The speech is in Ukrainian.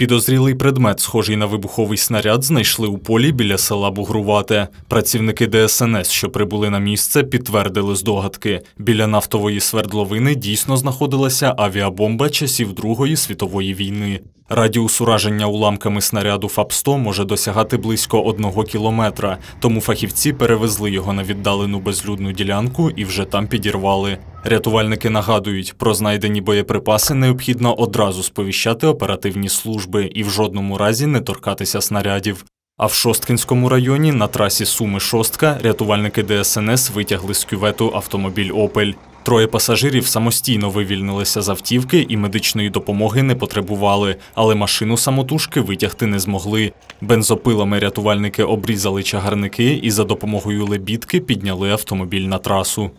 Підозрілий предмет, схожий на вибуховий снаряд, знайшли у полі біля села Бугрувате. Працівники ДСНС, що прибули на місце, підтвердили здогадки. Біля нафтової свердловини дійсно знаходилася авіабомба часів Другої світової війни. Радіус ураження уламками снаряду ФАП-100 може досягати близько одного кілометра, тому фахівці перевезли його на віддалену безлюдну ділянку і вже там підірвали. Рятувальники нагадують, про знайдені боєприпаси необхідно одразу сповіщати оперативні служби і в жодному разі не торкатися снарядів. А в Шосткинському районі на трасі Суми Шостка рятувальники ДСНС витягли з кювету автомобіль Опель. Троє пасажирів самостійно вивільнилися з автівки і медичної допомоги не потребували, але машину самотужки витягти не змогли. Бензопилами рятувальники обрізали чагарники і за допомогою лебідки підняли автомобіль на трасу.